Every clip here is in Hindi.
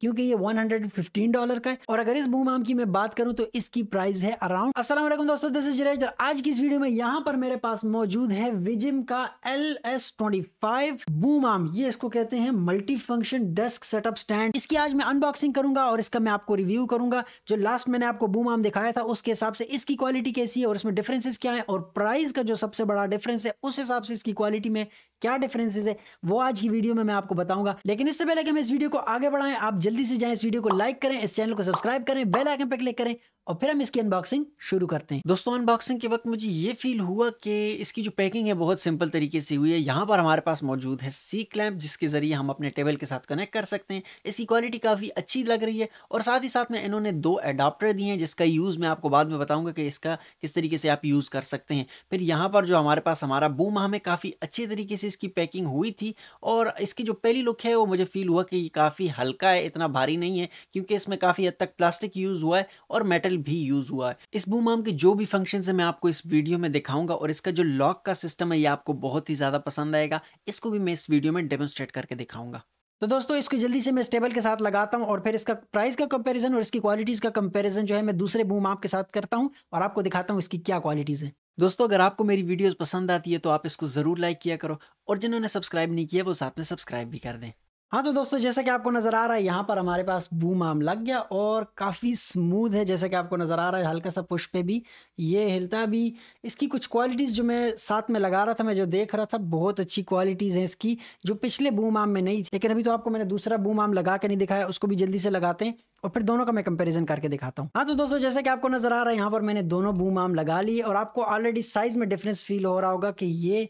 क्योंकि ये 115 डॉलर का है और अगर इस बूम आम की मैं बात करूं तो इसकी प्राइस है अराउंड अस्सलाम वालेकुम दोस्तों दिस इज रेजर आज की इस वीडियो में यहां पर मेरे पास मौजूद है विजिम का L S twenty five boom आम ये इसको कहते हैं multi function desk setup stand इसकी आज मैं अनबॉक्सिंग करूंगा और इसका मैं आपको रिव्यू करूंगा जो लास्ट मैंने आपको बूम आम दिखाया था उसके हिसाब से इसकी क्वालिटी कैसी है और इसमें डिफरेंसेस क्या है और प्राइस का जो सबसे बड़ा डिफरेंस है उस हिसाब से इसकी क्वालिटी में क्या डिफरेंसेज है वो आज की वीडियो में मैं आपको बताऊंगा लेकिन इससे पहले कि हम इस वीडियो को आगे बढ़ाएं आप जल्दी से जाएं इस वीडियो को लाइक करें इस चैनल को सब्सक्राइब करें बेल आइकन पर क्लिक करें और फिर हम इसकी अनबॉक्सिंग शुरू करते हैं दोस्तों अनबॉक्सिंग के वक्त मुझे ये फील हुआ कि इसकी जो पैकिंग है बहुत सिंपल तरीके से हुई है यहाँ पर हमारे पास मौजूद है सी क्लैंप जिसके ज़रिए हम अपने टेबल के साथ कनेक्ट कर सकते हैं इसकी क्वालिटी काफ़ी अच्छी लग रही है और साथ ही साथ में इन्होंने दो एडाप्टर दिए हैं जिसका यूज़ मैं आपको बाद में बताऊँगा कि इसका किस तरीके से आप यूज़ कर सकते हैं फिर यहाँ पर जो हमारे पास हमारा बूम हमें काफ़ी अच्छे तरीके से इसकी पैकिंग हुई थी और इसकी जो पहली लुक है वो मुझे फील हुआ कि काफ़ी हल्का है इतना भारी नहीं है क्योंकि इसमें काफ़ी हद तक प्लास्टिक यूज़ हुआ है और मेटल भी यूज़ हुआ है इस बूम के जो भी फंक्शन है मैं आपको इस वीडियो में दिखाऊंगा और इसका जो लॉक का सिस्टम है ये आपको बहुत ही ज़्यादा पसंद आएगा इसको भी मैं इस वीडियो में डेमोस्ट्रेट करके दिखाऊंगा तो दोस्तों इसको जल्दी से मैं स्टेबल के साथ लगाता हूं और फिर इसका प्राइस का कंपैरिजन और इसकी क्वालिटीज़ का कंपैरिजन जो है मैं दूसरे बूम आपके साथ करता हूँ और आपको दिखाता हूँ इसकी क्या क्वालिटीज़ है दोस्तों अगर आपको मेरी वीडियोस पसंद आती है तो आप इसको ज़रूर लाइक किया करो और जिन्होंने सब्सक्राइब नहीं किया वो साथ में सब्सक्राइब भी कर दें हाँ तो दोस्तों जैसा कि आपको नज़र आ रहा है यहाँ पर हमारे पास बूम आम लग गया और काफ़ी स्मूथ है जैसा कि आपको नज़र आ रहा है हल्का सा पुश पे भी ये हिलता भी इसकी कुछ क्वालिटीज़ जो मैं साथ में लगा रहा था मैं जो देख रहा था बहुत अच्छी क्वालिटीज़ हैं इसकी जो पिछले बूम आम में नहीं थी लेकिन अभी तो आपको मैंने दूसरा बूम आम लगा के नहीं दिखाया उसको भी जल्दी से लगाते हैं और फिर दोनों का मैं कंपेरिजन करके दिखाता हूँ हाँ तो दोस्तों जैसा कि आपको नज़र आ रहा है यहाँ पर मैंने दोनों बूम आम लगा लिए और आपको ऑलरेडी साइज़ में डिफरेंस फील हो रहा होगा कि ये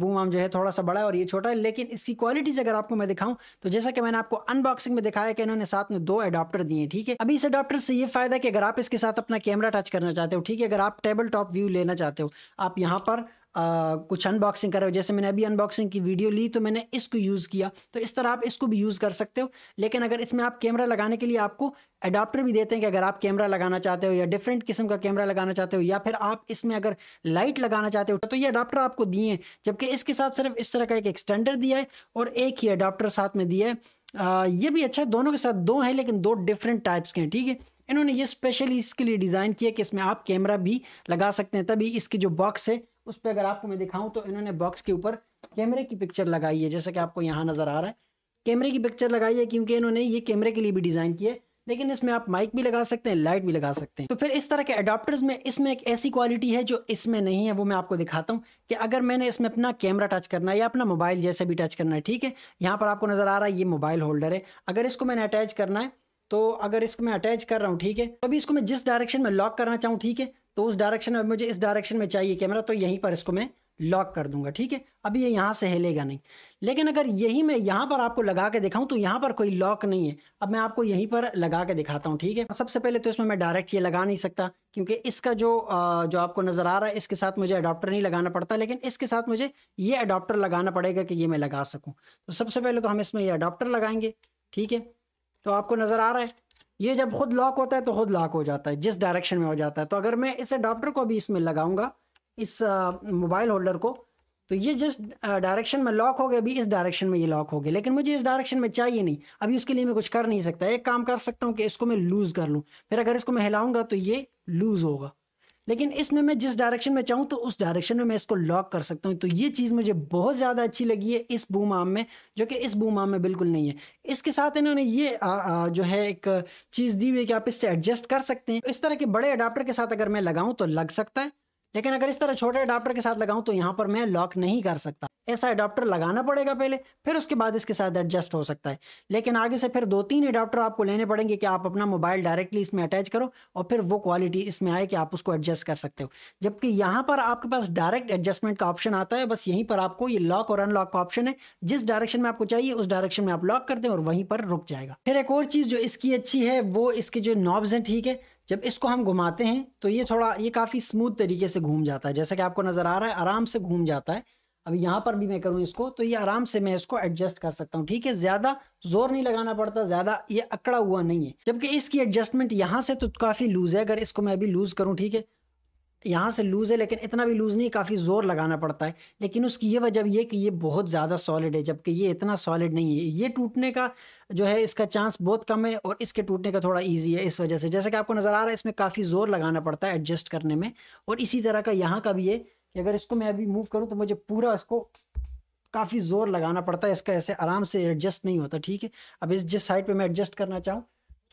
बूम आम जो है थोड़ा सा बड़ा है और ये छोटा है लेकिन इसकी क्वालिटीज़ अगर आपको मैं दिखाऊं तो जैसा कि मैंने आपको अनबॉक्सिंग में दिखाया कि इन्होंने साथ में दो एडॉप्टर दिए ठीक है अभी इस एडाप्टर से ये फ़ायदा है कि अगर आप इसके साथ अपना कैमरा टच करना चाहते हो ठीक है अगर आप टेबल टॉप व्यू लेना चाहते हो आप यहाँ पर कुछ अनबॉक्सिंग कर रहे हो जैसे मैंने अभी अनबॉक्सिंग की वीडियो ली तो मैंने इसको यूज़ किया तो इस तरह आप इसको भी यूज़ कर सकते हो लेकिन अगर इसमें आप कैमरा लगाने के लिए आपको अडाप्टर भी देते हैं कि अगर आप कैमरा लगाना चाहते हो या डिफरेंट किस्म का कैमरा लगाना चाहते हो या फिर आप इसमें अगर लाइट लगाना चाहते हो तो ये अडाप्टर आपको दिए हैं जबकि इसके साथ सिर्फ इस तरह का एक एक्सटेंडर दिया है और एक ही अडाप्टर साथ में दिया है ये भी अच्छा है दोनों के साथ दो हैं लेकिन दो डिफरेंट टाइप्स के हैं ठीक है इन्होंने ये स्पेशली इसके लिए डिज़ाइन किया कि इसमें आप कैमरा भी लगा सकते हैं तभी इसकी जो बॉक्स है उस पर अगर आपको मैं दिखाऊं तो इन्होंने बॉक्स के ऊपर कैमरे की पिक्चर लगाई है जैसा कि आपको यहाँ नज़र आ रहा है कैमरे की पिक्चर लगाई है क्योंकि इन्होंने ये कैमरे के लिए भी डिज़ाइन है लेकिन इसमें आप माइक भी लगा सकते हैं लाइट भी लगा सकते हैं तो फिर इस तरह के अडाप्टर्स में इसमें एक ऐसी क्वालिटी है जो इसमें नहीं है वो मैं आपको दिखाता हूँ कि अगर मैंने इसमें अपना कैमरा टच करना है या अपना मोबाइल जैसे भी टच करना है ठीक है यहाँ पर आपको नज़र आ रहा है ये मोबाइल होल्डर है अगर इसको मैंने अटैच करना है तो अगर इसको मैं अटैच कर रहा हूँ ठीक है अभी इसको मैं जिस डायरेक्शन में लॉक करना चाहूँ ठीक है तो उस डायरेक्शन में मुझे इस डायरेक्शन में चाहिए कैमरा तो यहीं पर इसको मैं लॉक कर दूंगा ठीक है अभी ये यहाँ से हिलेगा नहीं लेकिन अगर यही मैं यहाँ पर आपको लगा के दिखाऊं तो यहाँ पर कोई लॉक नहीं है अब मैं आपको यहीं पर लगा के दिखाता हूँ ठीक है सबसे पहले तो इसमें मैं डायरेक्ट ये लगा नहीं सकता क्योंकि इसका जो जो आपको नज़र आ रहा है इसके साथ मुझे अडोप्टर नहीं लगाना पड़ता लेकिन इसके साथ मुझे ये अडोप्टर लगाना पड़ेगा कि ये मैं लगा सकूँ तो सबसे पहले तो हम इसमें ये अडोप्टर लगाएंगे ठीक है तो आपको नज़र आ रहा है ये जब खुद लॉक होता है तो खुद लॉक हो जाता है जिस डायरेक्शन में हो जाता है तो अगर मैं इस अडाप्टर को भी इसमें लगाऊंगा इस मोबाइल होल्डर को तो ये जिस डायरेक्शन में लॉक हो गया अभी इस डायरेक्शन में ये लॉक हो गया लेकिन मुझे इस डायरेक्शन में चाहिए नहीं अभी उसके लिए मैं कुछ कर नहीं सकता एक काम कर सकता हूँ कि इसको मैं लूज़ कर लूँ फिर अगर इसको मैं हिलाऊंगा तो ये लूज़ होगा लेकिन इसमें मैं जिस डायरेक्शन में चाहूँ तो उस डायरेक्शन में मैं इसको लॉक कर सकता हूँ तो ये चीज़ मुझे बहुत ज़्यादा अच्छी लगी है इस बूम आम में जो कि इस बूम आम में बिल्कुल नहीं है इसके साथ इन्होंने ये आ, आ, जो है एक चीज़ दी हुई है कि आप इससे एडजस्ट कर सकते हैं इस तरह के बड़े अडाप्टर के साथ अगर मैं लगाऊँ तो लग सकता है लेकिन अगर इस तरह छोटे अडाप्टर के साथ लगाऊं तो यहाँ पर मैं लॉक नहीं कर सकता ऐसा अडाप्टर लगाना पड़ेगा पहले फिर उसके बाद इसके साथ एडजस्ट हो सकता है लेकिन आगे से फिर दो तीन अडाप्टर आपको लेने पड़ेंगे कि आप अपना मोबाइल डायरेक्टली इसमें अटैच करो और फिर वो क्वालिटी इसमें आए कि आप उसको एडजस्ट कर सकते हो जबकि यहाँ पर आपके पास डायरेक्ट एडजस्टमेंट का ऑप्शन आता है बस यहीं पर आपको ये लॉक और अनलॉक का ऑप्शन है जिस डायरेक्शन में आपको चाहिए उस डायरेक्शन में आप लॉक कर दें और वहीं पर रुक जाएगा फिर एक और चीज़ जो इसकी अच्छी है वो इसके जो नॉब्स हैं ठीक है जब इसको हम घुमाते हैं तो ये थोड़ा ये काफ़ी स्मूथ तरीके से घूम जाता है जैसा कि आपको नज़र आ रहा है आराम से घूम जाता है अब यहाँ पर भी मैं करूँ इसको तो ये आराम से मैं इसको एडजस्ट कर सकता हूँ ठीक है ज़्यादा जोर नहीं लगाना पड़ता ज़्यादा ये अकड़ा हुआ नहीं है जबकि इसकी एडजस्टमेंट यहाँ से तो काफ़ी लूज़ है अगर इसको मैं अभी लूज़ करूँ ठीक है यहाँ से लूज़ है लेकिन इतना भी लूज़ नहीं काफ़ी ज़ोर लगाना पड़ता है लेकिन उसकी ये वजह ये कि ये बहुत ज़्यादा सॉलिड है जबकि ये इतना सॉलिड नहीं है ये टूटने का जो है इसका चांस बहुत कम है और इसके टूटने का थोड़ा इजी है इस वजह से जैसे कि आपको नज़र आ रहा है इसमें काफ़ी ज़ोर लगाना पड़ता है एडजस्ट करने में और इसी तरह का यहाँ का भी है कि अगर इसको मैं अभी मूव करूँ तो मुझे पूरा इसको काफ़ी ज़ोर लगाना पड़ता है इसका ऐसे आराम से एडजस्ट नहीं होता ठीक है अब इस जिस साइड पर मैं एडजस्ट करना चाहूँ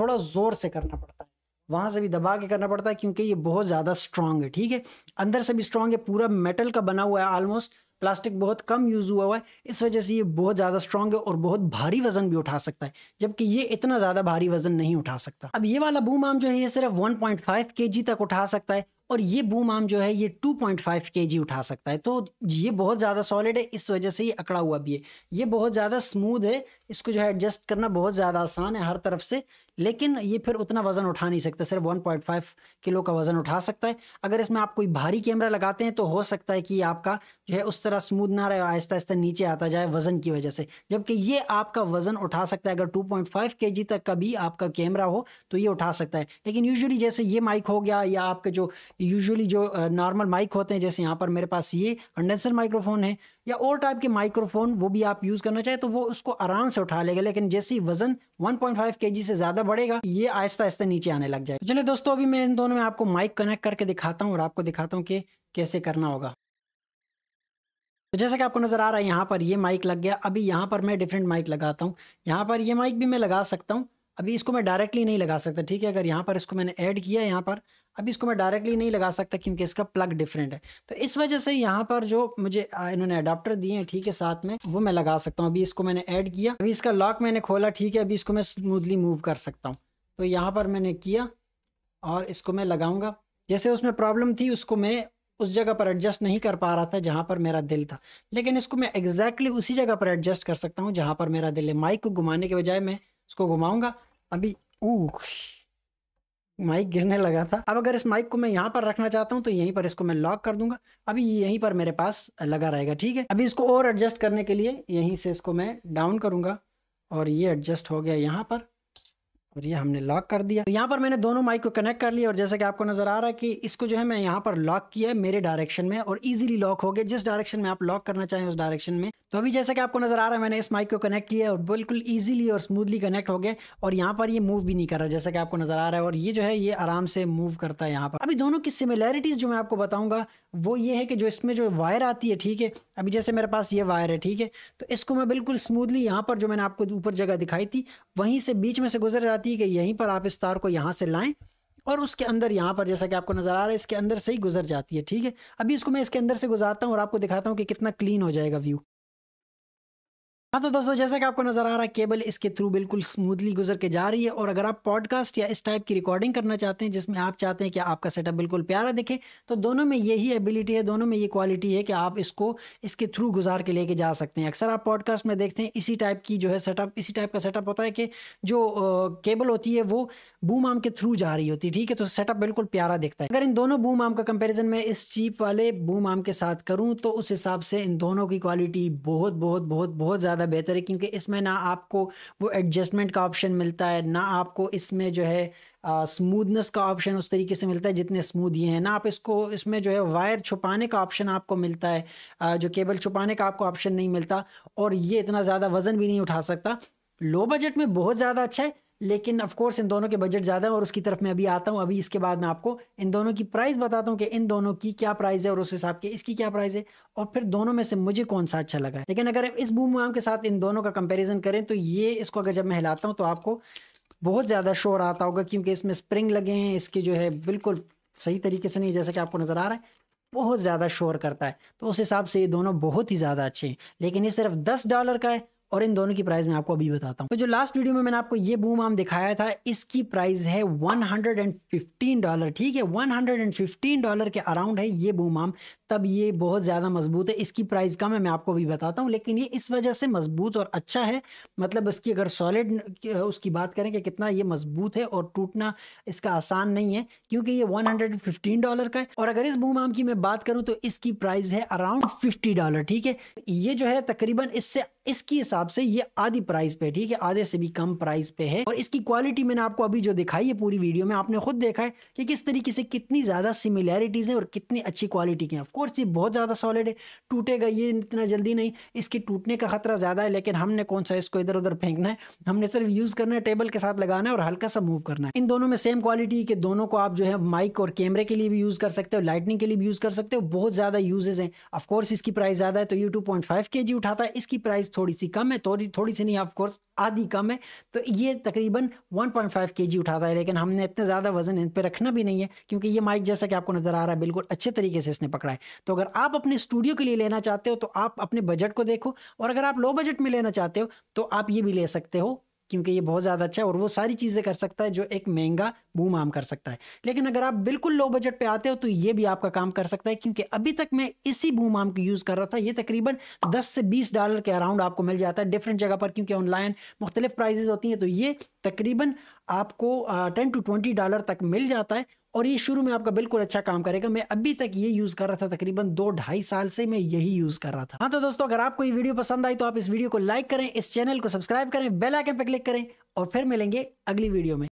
थोड़ा ज़ोर से करना पड़ता है वहाँ से भी दबा के करना पड़ता है क्योंकि ये बहुत ज़्यादा स्ट्रांग है ठीक है अंदर से भी स्ट्रांग है पूरा मेटल का बना हुआ है ऑलमोस्ट प्लास्टिक बहुत कम यूज़ हुआ हुआ है इस वजह से ये बहुत ज़्यादा स्ट्रांग है और बहुत भारी वजन भी उठा सकता है जबकि ये इतना ज़्यादा भारी वजन नहीं उठा सकता अब ये वाला बूम आम जो है ये सिर्फ 1.5 पॉइंट तक उठा सकता है और ये बूम आम जो है ये 2.5 पॉइंट उठा सकता है तो ये बहुत ज़्यादा सॉलिड है इस वजह से ये अकड़ा हुआ भी है ये बहुत ज़्यादा स्मूद है इसको जो है एडजस्ट करना बहुत ज़्यादा आसान है हर तरफ से लेकिन ये फिर उतना वज़न उठा नहीं सकता सिर्फ 1.5 किलो का वज़न उठा सकता है अगर इसमें आप कोई भारी कैमरा लगाते हैं तो हो सकता है कि आपका जो है उस तरह स्मूथ ना रहे आहिस्ता आहिस्ता नीचे आता जाए वज़न की वजह से जबकि ये आपका वज़न उठा सकता है अगर 2.5 जी तक का भी आपका कैमरा हो तो ये उठा सकता है लेकिन यूजली जैसे ये माइक हो गया या आपके जो यूजली जो नॉर्मल माइक होते हैं जैसे यहाँ पर मेरे पास ये कंडेंसर माइक्रोफोन है या और टाइप के माइक्रोफोन वो भी आप यूज़ करना चाहें तो वो उसको आराम से उठा लेगा लेकिन जैसे ही वजन 1.5 पॉइंट से ज़्यादा बढ़ेगा ये आहिस्ता आहिस्ता नीचे आने लग जाएगा चलिए दोस्तों अभी मैं इन दोनों में आपको माइक कनेक्ट करके दिखाता हूँ और आपको दिखाता हूँ कि कैसे करना होगा तो जैसा कि आपको नज़र आ रहा है यहाँ पर ये माइक लग गया अभी यहाँ पर मैं डिफरेंट माइक लगाता हूँ यहाँ पर ये माइक भी मैं लगा सकता हूँ अभी इसको मैं डायरेक्टली नहीं लगा सकता ठीक है अगर यहाँ पर इसको मैंने ऐड किया यहाँ पर अभी इसको मैं डायरेक्टली नहीं लगा सकता क्योंकि इसका प्लग डिफरेंट है तो इस वजह से यहाँ पर जो मुझे इन्होंने अडाप्टर दिए हैं ठीक है साथ में वो मैं लगा सकता हूँ अभी इसको मैंने ऐड किया अभी इसका लॉक मैंने खोला ठीक है अभी इसको मैं स्मूथली मूव कर सकता हूँ तो यहाँ पर मैंने किया और इसको मैं लगाऊंगा जैसे उसमें प्रॉब्लम थी उसको मैं उस जगह पर एडजस्ट नहीं कर पा रहा था जहाँ पर मेरा दिल था लेकिन इसको मैं एग्जैक्टली exactly उसी जगह पर एडजस्ट कर सकता हूँ जहाँ पर मेरा दिल है माइक को घुमाने के बजाय मैं इसको घुमाऊंगा अभी ऊ माइक गिरने लगा था अब अगर इस माइक को मैं यहाँ पर रखना चाहता हूँ तो यहीं पर इसको मैं लॉक कर दूंगा अभी यहीं पर मेरे पास लगा रहेगा ठीक है अभी इसको और एडजस्ट करने के लिए यहीं से इसको मैं डाउन करूंगा और ये एडजस्ट हो गया यहाँ पर और ये हमने लॉक कर दिया यहाँ पर मैंने दोनों माइक को कनेक्ट कर लिया और जैसे कि आपको नजर आ रहा है कि इसको जो है मैं यहाँ पर लॉक किया है मेरे डायरेक्शन में और इजीली लॉक हो गया जिस डायरेक्शन में आप लॉक करना चाहें उस डायरेक्शन में तो अभी जैसा कि आपको नज़र आ रहा है मैंने इस माइक को कनेक्ट किया और बिल्कुल इजीली और स्मूथली कनेक्ट हो गया और यहाँ पर ये मूव भी नहीं कर रहा जैसा कि आपको नज़र आ रहा है और ये जो है ये आराम से मूव करता है यहाँ पर अभी दोनों की सिमिलैरिटीज़ जो मैं आपको बताऊँगा वो ये है कि जो इसमें जो वायर आती है ठीक है अभी जैसे मेरे पास ये वायर है ठीक है तो इसको मैं बिल्कुल स्मूथली यहाँ पर जो मैंने आपको ऊपर जगह दिखाई थी वहीं से बीच में से गुजर जाती है कि यहीं पर आप इस तार को यहाँ से लाएँ और उसके अंदर यहाँ पर जैसा कि आपको नज़र आ रहा है इसके अंदर से ही गुजर जाती है ठीक है अभी इसको मैं इसके अंदर से गुजारता हूँ और आपको दिखाता हूँ कि कितना क्लीन हो जाएगा व्यू हाँ तो दोस्तों जैसा कि आपको नज़र आ रहा है केबल इसके थ्रू बिल्कुल स्मूथली गुजर के जा रही है और अगर आप पॉडकास्ट या इस टाइप की रिकॉर्डिंग करना चाहते हैं जिसमें आप चाहते हैं कि आपका सेटअप बिल्कुल प्यारा दिखे तो दोनों में यही एबिलिटी है दोनों में ये क्वालिटी है कि आप इसको इसके थ्रू गुजार के लेके जा सकते हैं अक्सर आप पॉडकास्ट में देखते हैं इसी टाइप की जो है सेटअप इसी टाइप का सेटअप होता है कि जो केबल होती है वो बूम आम के थ्रू जा रही होती है ठीक है तो सेटअप बिल्कुल प्यारा दिखता है अगर इन दोनों बूम आम का कंपेरिजन मैं इस चीप वाले बूम आम के साथ करूँ तो उस हिसाब से इन दोनों की क्वालिटी बहुत बहुत बहुत बहुत ज़्यादा ज़्यादा बेहतर है क्योंकि इसमें ना आपको वो एडजस्टमेंट का ऑप्शन मिलता है ना आपको इसमें जो है स्मूदनेस का ऑप्शन उस तरीके से मिलता है जितने स्मूद ये हैं ना आप इसको इसमें जो है वायर छुपाने का ऑप्शन आपको मिलता है आ, जो केबल छुपाने का आपको ऑप्शन नहीं मिलता और ये इतना ज़्यादा वज़न भी नहीं उठा सकता लो बजट में बहुत ज़्यादा अच्छा है लेकिन ऑफ कोर्स इन दोनों के बजट ज़्यादा है और उसकी तरफ मैं अभी आता हूँ अभी इसके बाद मैं आपको इन दोनों की प्राइस बताता हूँ कि इन दोनों की क्या प्राइस है और उस हिसाब के इसकी क्या प्राइस है और फिर दोनों में से मुझे कौन सा अच्छा लगा है लेकिन अगर इस बूम आम के साथ इन दोनों का कंपेरिजन करें तो ये इसको अगर जब मैं हिलाता हूँ तो आपको बहुत ज़्यादा शोर आता होगा क्योंकि इसमें स्प्रिंग लगे हैं इसके जो है बिल्कुल सही तरीके से नहीं जैसा कि आपको नज़र आ रहा है बहुत ज़्यादा शोर करता है तो उस हिसाब से ये दोनों बहुत ही ज़्यादा अच्छे हैं लेकिन ये सिर्फ दस डॉलर का है और इन दोनों की प्राइस मैं आपको अभी बताता हूँ तो जो लास्ट वीडियो में मैंने आपको ये बूम आम दिखाया था इसकी प्राइस है 115 डॉलर ठीक है 115 डॉलर के अराउंड है ये बूम आम तब ये बहुत ज़्यादा मजबूत है इसकी प्राइस कम है मैं आपको भी बताता हूँ लेकिन ये इस वजह से मजबूत और अच्छा है मतलब इसकी अगर सॉलिड उसकी बात करें कि कितना ये मजबूत है और टूटना इसका आसान नहीं है क्योंकि ये 115 डॉलर का है और अगर इस बूम की मैं बात करूँ तो इसकी प्राइस है अराउंड फिफ्टी डॉलर ठीक है ये जो है तकरीबन इससे इसके हिसाब से ये आधी प्राइस पे ठीक है आधे से भी कम प्राइस पे है और इसकी क्वालिटी मैंने आपको अभी जो दिखाई है पूरी वीडियो में आपने खुद देखा है कि किस तरीके से कितनी ज़्यादा सिमिलैरिटीज़ हैं और कितनी अच्छी क्वालिटी की हैं कोर चिप बहुत ज़्यादा सॉलिड है टूटेगा ये इतना जल्दी नहीं इसके टूटने का खतरा ज़्यादा है लेकिन हमने कौन सा इसको इधर उधर फेंकना है हमने सिर्फ यूज़ करना है टेबल के साथ लगाना है और हल्का सा मूव करना है इन दोनों में सेम क्वालिटी के दोनों को आप जो है माइक और कैमरे के लिए भी यूज़ कर सकते हो लाइटनिंग के लिए भी यूज़ कर सकते हो बहुत ज़्यादा यूजेज हैं ऑफकोर्स इसकी प्राइस ज़्यादा है तो ये टू पॉइंट फाइव के जी उठाता है इसकी प्राइस थोड़ी सी कम है थोड़ी थोड़ी सी नहीं ऑफकोर्स आधी कम है तो ये तकरीबन वन पॉइंट उठाता है लेकिन हमने इतना ज़्यादा वजन इन पर रखना भी नहीं है क्योंकि ये माइक जैसा कि आपको नज़र आ रहा है बिल्कुल अच्छे तरीके से इसने पकड़ा है तो अगर आप अपने स्टूडियो के लिए लेना चाहते हो तो आप अपने बजट को देखो और अगर आप लो बजट में लेना चाहते हो तो आप ये भी ले सकते हो क्योंकि ये बहुत ज़्यादा अच्छा है और वो सारी चीज़ें कर सकता है जो एक महंगा बूम आम कर सकता है लेकिन अगर आप बिल्कुल लो बजट पे आते हो तो ये भी आपका काम कर सकता है क्योंकि अभी तक मैं इसी बूम आम को यूज़ कर रहा था ये तकरीबन 10 से 20 डॉलर के अराउंड आपको मिल जाता है डिफरेंट जगह पर क्योंकि ऑनलाइन मुख्तलिफ प्राइजेज होती हैं तो ये तकरीबन आपको टेन टू ट्वेंटी डॉलर तक मिल जाता है और ये शुरू में आपका बिल्कुल अच्छा काम करेगा मैं अभी तक ये यूज़ कर रहा था तकरीबन दो ढाई साल से मैं यही यूज़ कर रहा था हाँ तो दोस्तों अगर आपको ये वीडियो पसंद आई तो आप इस वीडियो को लाइक करें इस चैनल को सब्सक्राइब करें बेल आइकन पर क्लिक करें और फिर मिलेंगे अगली वीडियो में